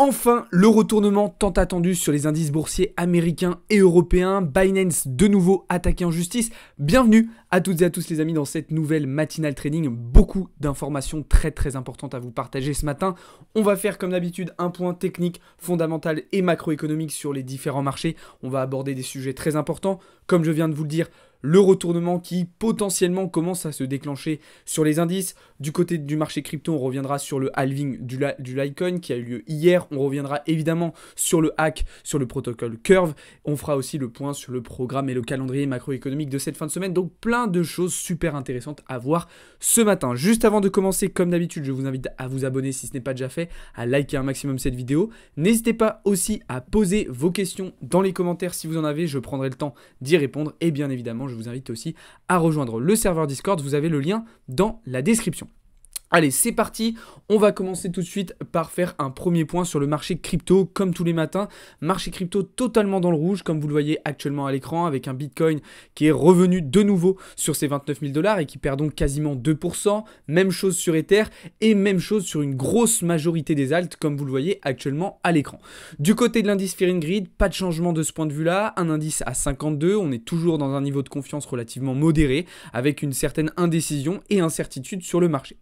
Enfin, le retournement tant attendu sur les indices boursiers américains et européens, Binance de nouveau attaqué en justice. Bienvenue à toutes et à tous les amis dans cette nouvelle matinale Training, Beaucoup d'informations très très importantes à vous partager ce matin. On va faire comme d'habitude un point technique, fondamental et macroéconomique sur les différents marchés. On va aborder des sujets très importants. Comme je viens de vous le dire, le retournement qui potentiellement commence à se déclencher sur les indices. Du côté du marché crypto, on reviendra sur le halving du, la, Litecoin qui a eu lieu hier. On reviendra évidemment sur le hack, sur le protocole Curve. On fera aussi le point sur le programme et le calendrier macroéconomique de cette fin de semaine. Donc plein de choses super intéressantes à voir ce matin. Juste avant de commencer, comme d'habitude, je vous invite à vous abonner si ce n'est pas déjà fait, à liker un maximum cette vidéo. N'hésitez pas aussi à poser vos questions dans les commentaires si vous en avez. Je prendrai le temps d'y répondre. Et bien évidemment, je vous invite aussi à rejoindre le serveur Discord. Vous avez le lien dans la description. Allez, c'est parti. On va commencer tout de suite par faire un premier point sur le marché crypto, comme tous les matins. Marché crypto totalement dans le rouge, comme vous le voyez actuellement à l'écran, avec un Bitcoin qui est revenu de nouveau sur ses 29 000 dollars et qui perd donc quasiment 2%. Même chose sur Ether et même chose sur une grosse majorité des altes, comme vous le voyez actuellement à l'écran. Du côté de l'indice Fearing Grid, pas de changement de ce point de vue-là. Un indice à 52, on est toujours dans un niveau de confiance relativement modéré, avec une certaine indécision et incertitude sur le marché.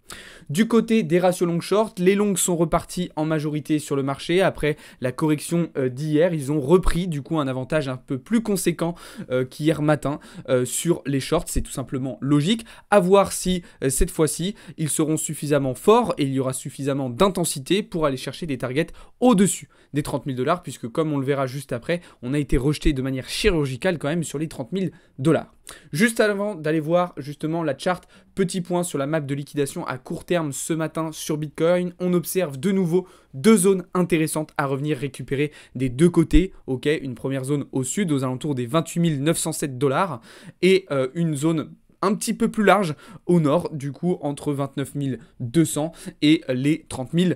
Du côté des ratios long short, les longues sont reparties en majorité sur le marché après la correction euh, d'hier. Ils ont repris du coup un avantage un peu plus conséquent euh, qu'hier matin euh, sur les shorts. C'est tout simplement logique. À voir si cette fois-ci ils seront suffisamment forts et il y aura suffisamment d'intensité pour aller chercher des targets au-dessus des 30 000 dollars puisque comme on le verra juste après, on a été rejeté de manière chirurgicale quand même sur les 30 000 dollars. Juste avant d'aller voir justement la charte, petit point sur la map de liquidation à court terme ce matin sur Bitcoin, on observe de nouveau deux zones intéressantes à revenir récupérer des deux côtés. Ok, une première zone au sud aux alentours des 28 907 dollars et euh, une zone un petit peu plus large au nord, du coup entre 29 200 et les 30 000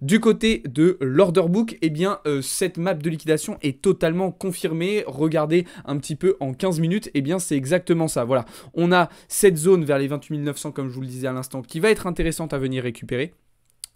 du côté de l'order book, eh bien, euh, cette map de liquidation est totalement confirmée. Regardez un petit peu en 15 minutes, eh bien, c'est exactement ça. Voilà, on a cette zone vers les 28 900, comme je vous le disais à l'instant, qui va être intéressante à venir récupérer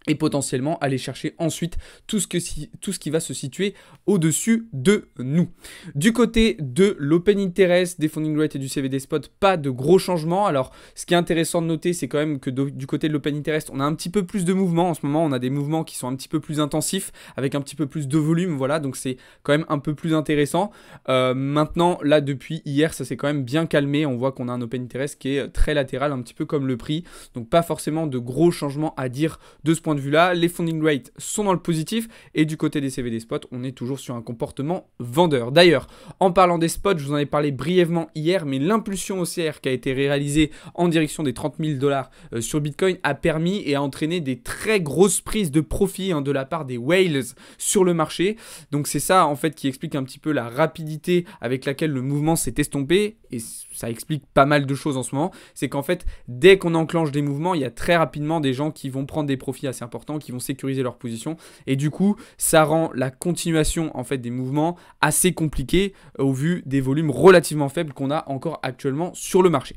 et potentiellement aller chercher ensuite tout ce, que, tout ce qui va se situer au-dessus de nous. Du côté de l'open interest, des funding rates et du CVD spot, pas de gros changements. Alors, ce qui est intéressant de noter, c'est quand même que du côté de l'open interest, on a un petit peu plus de mouvements. En ce moment, on a des mouvements qui sont un petit peu plus intensifs, avec un petit peu plus de volume, voilà, donc c'est quand même un peu plus intéressant. Euh, maintenant, là, depuis hier, ça s'est quand même bien calmé. On voit qu'on a un open interest qui est très latéral, un petit peu comme le prix. Donc, pas forcément de gros changements à dire de ce point de de vue-là, les funding rates sont dans le positif et du côté des CVD spots, on est toujours sur un comportement vendeur. D'ailleurs, en parlant des spots, je vous en ai parlé brièvement hier, mais l'impulsion haussière qui a été réalisée en direction des 30 000 dollars euh, sur Bitcoin a permis et a entraîné des très grosses prises de profit hein, de la part des whales sur le marché. Donc c'est ça en fait qui explique un petit peu la rapidité avec laquelle le mouvement s'est estompé et ça explique pas mal de choses en ce moment. C'est qu'en fait, dès qu'on enclenche des mouvements, il y a très rapidement des gens qui vont prendre des profits assez qui vont sécuriser leur position. Et du coup, ça rend la continuation en fait des mouvements assez compliquée euh, au vu des volumes relativement faibles qu'on a encore actuellement sur le marché.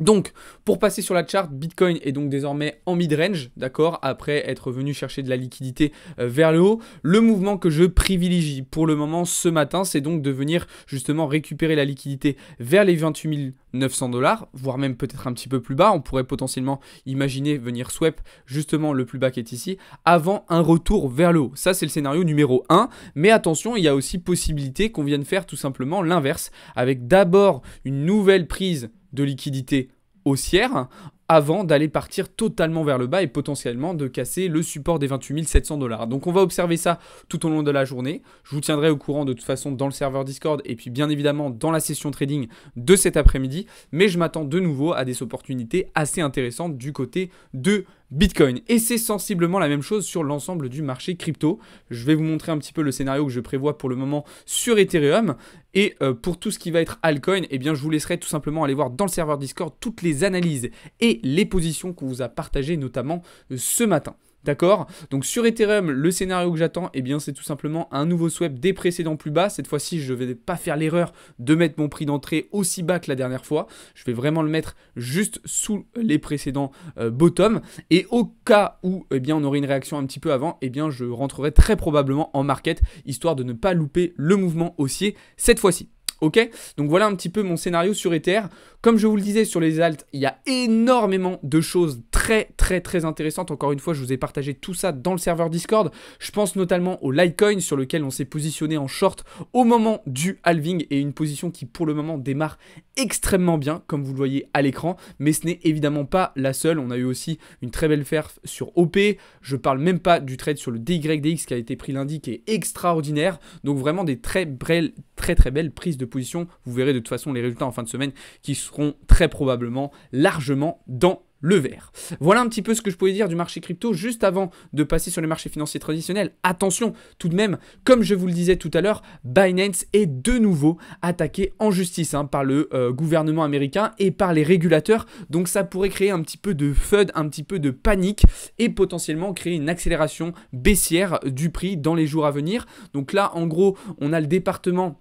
Donc, pour passer sur la charte, Bitcoin est donc désormais en mid-range, d'accord, après être venu chercher de la liquidité euh, vers le haut. Le mouvement que je privilégie pour le moment ce matin, c'est donc de venir justement récupérer la liquidité vers les 28 900 dollars, voire même peut-être un petit peu plus bas. On pourrait potentiellement imaginer venir sweep justement le plus bas qui est ici, avant un retour vers le haut. Ça, c'est le scénario numéro 1. Mais attention, il y a aussi possibilité qu'on vienne faire tout simplement l'inverse, avec d'abord une nouvelle prise de liquidité haussière avant d'aller partir totalement vers le bas et potentiellement de casser le support des 28 700 dollars. Donc on va observer ça tout au long de la journée. Je vous tiendrai au courant de toute façon dans le serveur Discord et puis bien évidemment dans la session trading de cet après-midi. Mais je m'attends de nouveau à des opportunités assez intéressantes du côté de Bitcoin. Et c'est sensiblement la même chose sur l'ensemble du marché crypto. Je vais vous montrer un petit peu le scénario que je prévois pour le moment sur Ethereum. Et euh, pour tout ce qui va être Alcoin eh bien, je vous laisserai tout simplement aller voir dans le serveur Discord toutes les analyses et les positions qu'on vous a partagées, notamment euh, ce matin. D'accord Donc sur Ethereum, le scénario que j'attends, et eh bien c'est tout simplement un nouveau sweep des précédents plus bas. Cette fois-ci, je ne vais pas faire l'erreur de mettre mon prix d'entrée aussi bas que la dernière fois. Je vais vraiment le mettre juste sous les précédents euh, bottom. Et au cas où eh bien, on aurait une réaction un petit peu avant, et eh bien je rentrerai très probablement en market, histoire de ne pas louper le mouvement haussier cette fois-ci. Ok Donc voilà un petit peu mon scénario sur Ether. Comme je vous le disais sur les alts, il y a énormément de choses très très très intéressante. Encore une fois, je vous ai partagé tout ça dans le serveur Discord. Je pense notamment au Litecoin sur lequel on s'est positionné en short au moment du halving et une position qui pour le moment démarre extrêmement bien comme vous le voyez à l'écran. Mais ce n'est évidemment pas la seule. On a eu aussi une très belle ferf sur OP. Je parle même pas du trade sur le DYDX qui a été pris lundi qui est extraordinaire. Donc vraiment des très belles très très belles prises de position. Vous verrez de toute façon les résultats en fin de semaine qui seront très probablement largement dans le vert. Voilà un petit peu ce que je pouvais dire du marché crypto juste avant de passer sur les marchés financiers traditionnels. Attention tout de même, comme je vous le disais tout à l'heure, Binance est de nouveau attaqué en justice hein, par le euh, gouvernement américain et par les régulateurs. Donc ça pourrait créer un petit peu de FUD, un petit peu de panique et potentiellement créer une accélération baissière du prix dans les jours à venir. Donc là, en gros, on a le département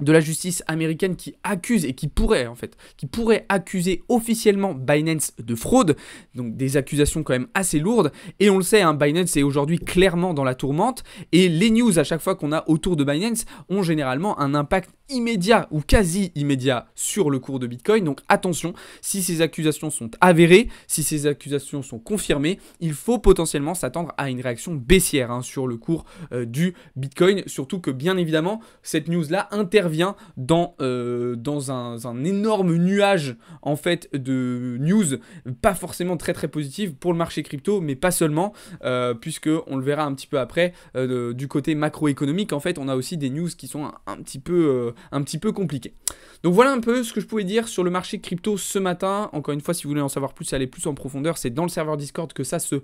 de la justice américaine qui accuse et qui pourrait en fait, qui pourrait accuser officiellement Binance de fraude, donc des accusations quand même assez lourdes. Et on le sait, hein, Binance est aujourd'hui clairement dans la tourmente. Et les news à chaque fois qu'on a autour de Binance ont généralement un impact immédiat ou quasi immédiat sur le cours de Bitcoin. Donc attention, si ces accusations sont avérées, si ces accusations sont confirmées, il faut potentiellement s'attendre à une réaction baissière hein, sur le cours euh, du Bitcoin. Surtout que bien évidemment, cette news-là intervient dans, euh, dans un, énorme nuage en fait de news, pas forcément très très positive pour le marché crypto, mais pas seulement, puisqu'on euh, puisque on le verra un petit peu après, du côté macroéconomique, en fait, on a aussi des news qui sont un petit peu un petit peu compliqué. Donc voilà un peu ce que je pouvais dire sur le marché crypto ce matin. Encore une fois, si vous voulez en savoir plus, aller plus en profondeur, c'est dans le serveur Discord que ça se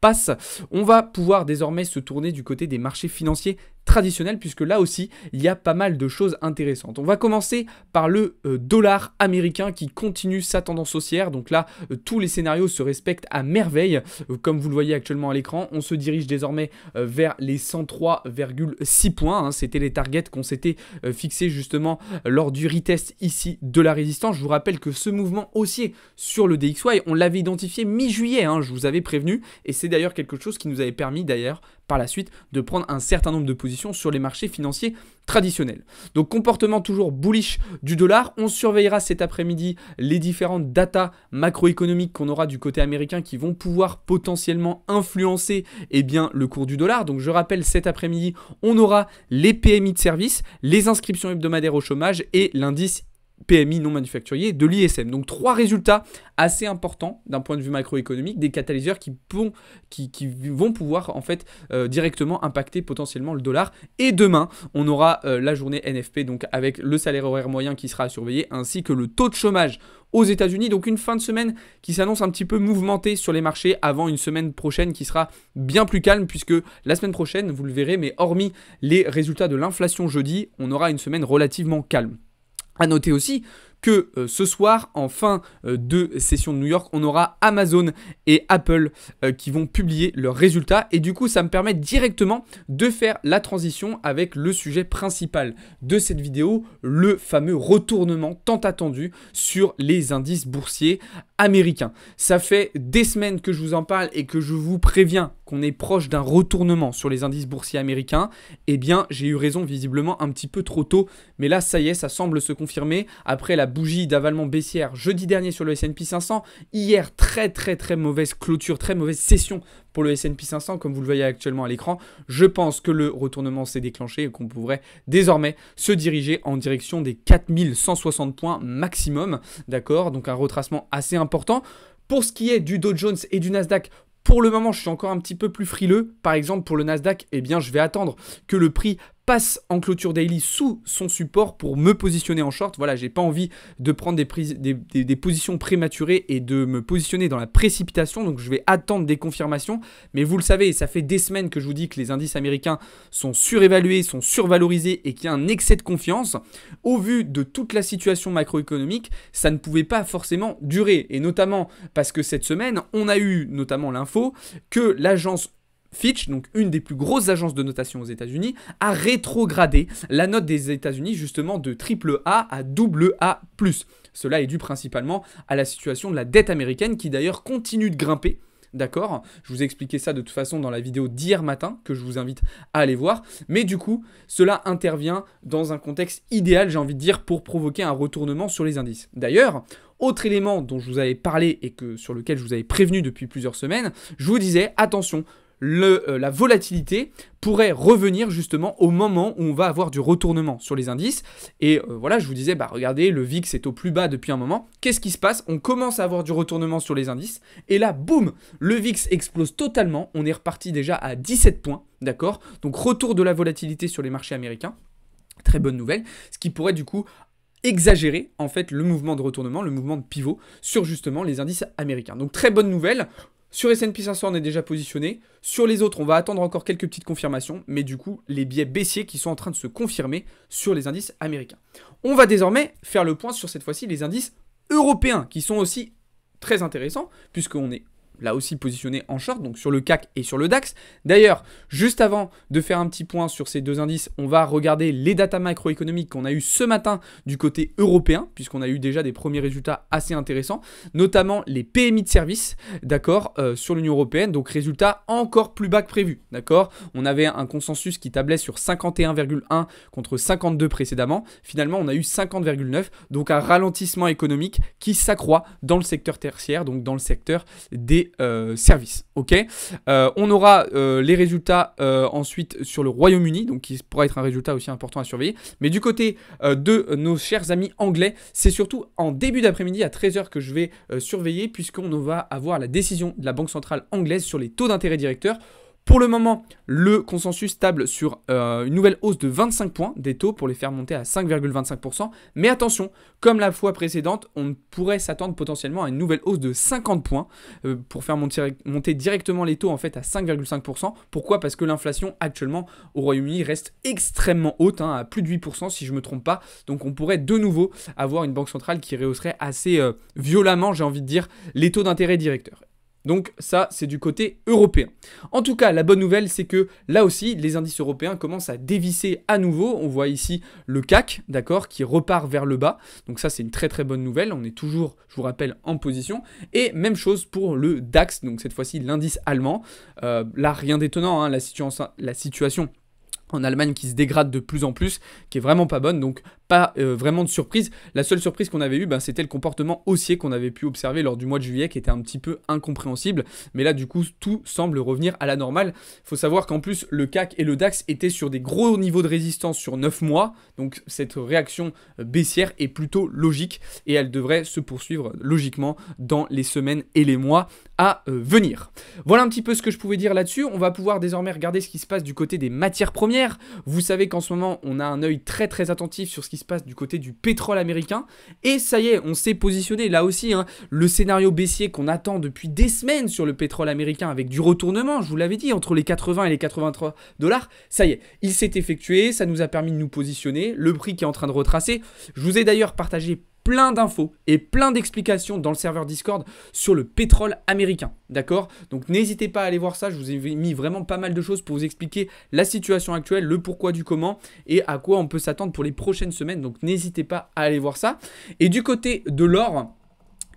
passe. On va pouvoir désormais se tourner du côté des marchés financiers traditionnel puisque là aussi il y a pas mal de choses intéressantes. On va commencer par le euh, dollar américain qui continue sa tendance haussière. Donc là euh, tous les scénarios se respectent à merveille euh, comme vous le voyez actuellement à l'écran. On se dirige désormais vers les 103,6 points. Hein. C'était les targets qu'on s'était fixés justement lors du retest ici de la résistance. Je vous rappelle que ce mouvement haussier sur le DXY on l'avait identifié mi-juillet. Hein. Je vous avais prévenu et c'est d'ailleurs quelque chose qui nous avait permis d'ailleurs par la suite de prendre un certain nombre de positions sur les marchés financiers traditionnels. Donc comportement toujours bullish du dollar. On surveillera cet après-midi les différentes datas macroéconomiques qu'on aura du côté américain qui vont pouvoir potentiellement influencer eh bien, le cours du dollar. Donc je rappelle, cet après-midi, on aura les PMI de service, les inscriptions hebdomadaires au chômage et l'indice PMI non manufacturier de l'ISM. Donc trois résultats assez importants d'un point de vue macroéconomique, des catalyseurs qui vont, pouvoir en fait euh, directement impacter potentiellement le dollar. Et demain, on aura euh, la journée NFP, donc avec le salaire horaire moyen qui sera à surveiller, ainsi que le taux de chômage aux États-Unis. Donc une fin de semaine qui s'annonce un petit peu mouvementée sur les marchés avant une semaine prochaine qui sera bien plus calme puisque la semaine prochaine, vous le verrez, mais hormis les résultats de l'inflation jeudi, on aura une semaine relativement calme. À noter aussi que euh, ce soir, en fin euh, de session de New York, on aura Amazon et Apple euh, qui vont publier leurs résultats. Et du coup, ça me permet directement de faire la transition avec le sujet principal de cette vidéo, le fameux retournement tant attendu sur les indices boursiers américain. Ça fait des semaines que je vous en parle et que je vous préviens qu'on est proche d'un retournement sur les indices boursiers américains. Eh bien, j'ai eu raison visiblement un petit peu trop tôt, mais là, ça y est, ça semble se confirmer. Après la bougie d'avalement baissière jeudi dernier sur le S&P 500, hier très très très mauvaise clôture, très mauvaise session pour le S&P 500 comme vous le voyez actuellement à l'écran. Je pense que le retournement s'est déclenché et qu'on pourrait désormais se diriger en direction des 4160 points maximum, d'accord Donc un retracement assez important. Pour ce qui est du Dow Jones et du Nasdaq, pour le moment, je suis encore un petit peu plus frileux. Par exemple, pour le Nasdaq, eh bien, je vais attendre que le prix passe en clôture daily sous son support pour me positionner en short. Voilà, j'ai pas envie de prendre des, positions prématurées et de me positionner dans la précipitation. Donc je vais attendre des confirmations. Mais vous le savez, ça fait des semaines que je vous dis que les indices américains sont surévalués, sont survalorisés et qu'il y a un excès de confiance. Au vu de toute la situation macroéconomique, ça ne pouvait pas forcément durer. Et notamment parce que cette semaine, on a eu notamment l'info que l'agence Fitch, donc une des plus grosses agences de notation aux États-Unis, a rétrogradé la note des États-Unis justement de triple A à double A+. Cela est dû principalement à la situation de la dette américaine qui d'ailleurs continue de grimper. D'accord Je vous ai expliqué ça de toute façon dans la vidéo d'hier matin, que je vous invite à aller voir. Mais du coup, cela intervient dans un contexte idéal, j'ai envie de dire, pour provoquer un retournement sur les indices. D'ailleurs, autre élément dont je vous avais parlé et que, sur lequel je vous avais prévenu depuis plusieurs semaines, je vous disais, attention, euh, la volatilité pourrait revenir justement au moment où on va avoir du retournement sur les indices. Et euh, voilà, je vous disais, bah regardez, le VIX est au plus bas depuis un moment. Qu'est-ce qui se passe On commence à avoir du retournement sur les indices. Et là, boum, le VIX explose totalement. On est reparti déjà à 17 points, d'accord Donc retour de la volatilité sur les marchés américains. Très bonne nouvelle. Ce qui pourrait du coup exagérer en fait le mouvement de retournement, le mouvement de pivot sur justement les indices américains. Donc très bonne nouvelle, sur S&P 500, on est déjà positionné. Sur les autres, on va attendre encore quelques petites confirmations, mais du coup, les biais baissiers qui sont en train de se confirmer sur les indices américains. On va désormais faire le point sur cette fois-ci les indices européens, qui sont aussi très intéressants, puisqu'on est là aussi positionné en short, donc sur le CAC et sur le DAX. D'ailleurs, juste avant de faire un petit point sur ces deux indices, on va regarder les datas macroéconomiques qu'on a eu ce matin du côté européen, puisqu'on a eu déjà des premiers résultats assez intéressants, notamment les PMI de services, d'accord, euh, sur l'Union européenne, donc résultats encore plus bas que prévu, d'accord On avait un consensus qui tablait sur 51,1 contre 52 précédemment. Finalement, on a eu 50,9, donc un ralentissement économique qui s'accroît dans le secteur tertiaire, donc dans le secteur des euh, service, Ok. Euh, on aura euh, les résultats ensuite sur le Royaume-Uni, donc qui pourra être un résultat aussi important à surveiller. Mais du côté de nos chers amis anglais, c'est surtout en début d'après-midi à 13h que je vais surveiller, puisqu'on va avoir la décision de la Banque centrale anglaise sur les taux d'intérêt directeurs. Pour le moment, le consensus table sur euh, une nouvelle hausse de 25 points des taux pour les faire monter à 5,25%. Mais attention, comme la fois précédente, on pourrait s'attendre potentiellement à une nouvelle hausse de 50 points euh, pour faire monter, directement les taux en fait à 5,5%. Pourquoi Parce que l'inflation actuellement au Royaume-Uni reste extrêmement haute, hein, à plus de 8% si je ne me trompe pas. Donc on pourrait de nouveau avoir une banque centrale qui rehausserait assez euh, violemment, j'ai envie de dire, les taux d'intérêt directeurs. Donc ça, c'est du côté européen. En tout cas, la bonne nouvelle, c'est que là aussi, les indices européens commencent à dévisser à nouveau. On voit ici le CAC, d'accord, qui repart vers le bas. Donc ça, c'est une très très bonne nouvelle. On est toujours, je vous rappelle, en position. Et même chose pour le DAX, donc cette fois-ci l'indice allemand. Euh, là, rien d'étonnant, hein. la, la situation en Allemagne qui se dégrade de plus en plus, qui est vraiment pas bonne. Donc euh, vraiment de surprise. La seule surprise qu'on avait eu ben, c'était le comportement haussier qu'on avait pu observer lors du mois de juillet, qui était un petit peu incompréhensible. Mais là, du coup, tout semble revenir à la normale. Faut savoir qu'en plus, le CAC et le DAX étaient sur des gros niveaux de résistance sur 9 mois. Donc, cette réaction euh, baissière est plutôt logique et elle devrait se poursuivre euh, logiquement dans les semaines et les mois à venir. Voilà un petit peu ce que je pouvais dire là-dessus. On va pouvoir désormais regarder ce qui se passe du côté des matières premières. Vous savez qu'en ce moment, on a un œil très très attentif sur ce qui se passe du côté du pétrole américain. Et ça y est, on s'est positionné là aussi. Hein. le scénario baissier qu'on attend depuis des semaines sur le pétrole américain avec du retournement, je vous l'avais dit, entre les 80 et les 83 dollars. Ça y est, il s'est effectué, ça nous a permis de nous positionner. Le prix qui est en train de retracer. Je vous ai d'ailleurs partagé plein d'infos et plein d'explications dans le serveur Discord sur le pétrole américain. D'accord Donc n'hésitez pas à aller voir ça, je vous ai mis vraiment pas mal de choses pour vous expliquer la situation actuelle, le pourquoi du comment et à quoi on peut s'attendre pour les prochaines semaines. Donc n'hésitez pas à aller voir ça. Et du côté de l'or,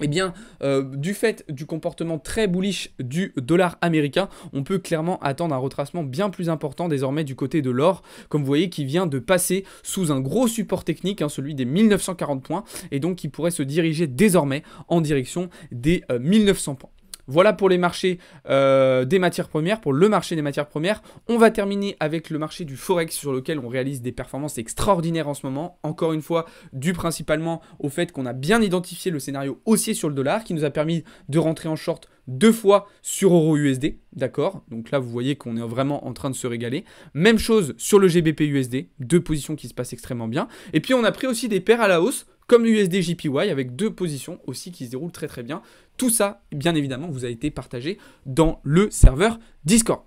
eh bien, euh, du fait du comportement très bullish du dollar américain, on peut clairement attendre un retracement bien plus important désormais du côté de l'or, comme vous voyez, qui vient de passer sous un gros support technique, hein, celui des 1940 points, et donc qui pourrait se diriger désormais en direction des 1900 euh, points. Voilà pour les marchés euh, des matières premières, pour le marché des matières premières. On va terminer avec le marché du forex sur lequel on réalise des performances extraordinaires en ce moment. Encore une fois, dû principalement au fait qu'on a bien identifié le scénario haussier sur le dollar qui nous a permis de rentrer en short deux fois sur euro USD, d'accord Donc là, vous voyez qu'on est vraiment en train de se régaler. Même chose sur le GBP USD, deux positions qui se passent extrêmement bien. Et puis on a pris aussi des paires à la hausse, comme USD JPY, avec deux positions aussi qui se déroulent très très bien. Tout ça, bien évidemment, vous a été partagé dans le serveur Discord.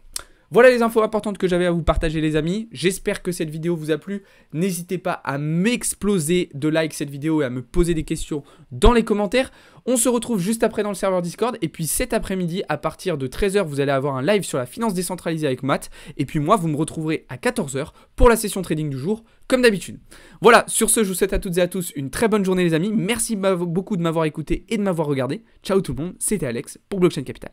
Voilà les infos importantes que j'avais à vous partager les amis. J'espère que cette vidéo vous a plu. N'hésitez pas à m'exploser de likes cette vidéo et à me poser des questions dans les commentaires. On se retrouve juste après dans le serveur Discord. Et puis cet après-midi, à partir de 13h, vous allez avoir un live sur la finance décentralisée avec Matt. Et puis moi, vous me retrouverez à 14h pour la session trading du jour, comme d'habitude. Voilà, sur ce, je vous souhaite à toutes et à tous une très bonne journée les amis. Merci beaucoup de m'avoir écouté et de m'avoir regardé. Ciao tout le monde, c'était Alex pour Blockchain Capital.